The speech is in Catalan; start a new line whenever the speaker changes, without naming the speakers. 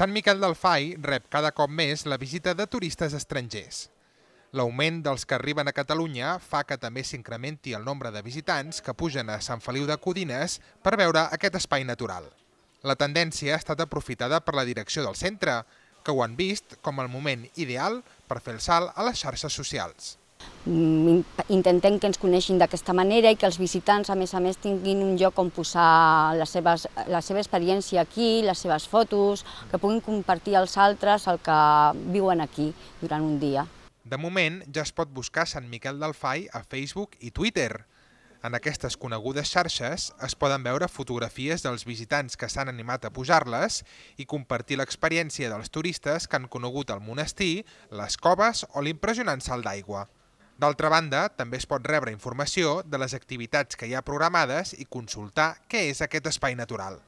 Sant Miquel del Fai rep cada cop més la visita de turistes estrangers. L'augment dels que arriben a Catalunya fa que també s'incrementi el nombre de visitants que pugen a Sant Feliu de Codines per veure aquest espai natural. La tendència ha estat aprofitada per la direcció del centre, que ho han vist com el moment ideal per fer el salt a les xarxes socials. Mm,
intentem que ens coneixin d'aquesta manera i que els visitants, a més a més, tinguin un lloc on posar les seves, la seva experiència aquí, les seves fotos, que puguin compartir als altres el que viuen aquí durant un dia.
De moment, ja es pot buscar Sant Miquel del Fai a Facebook i Twitter. En aquestes conegudes xarxes es poden veure fotografies dels visitants que s'han animat a pujar-les i compartir l'experiència dels turistes que han conegut el monestir, les coves o l'impressionant salt d'aigua. D'altra banda, també es pot rebre informació de les activitats que hi ha programades i consultar què és aquest espai natural.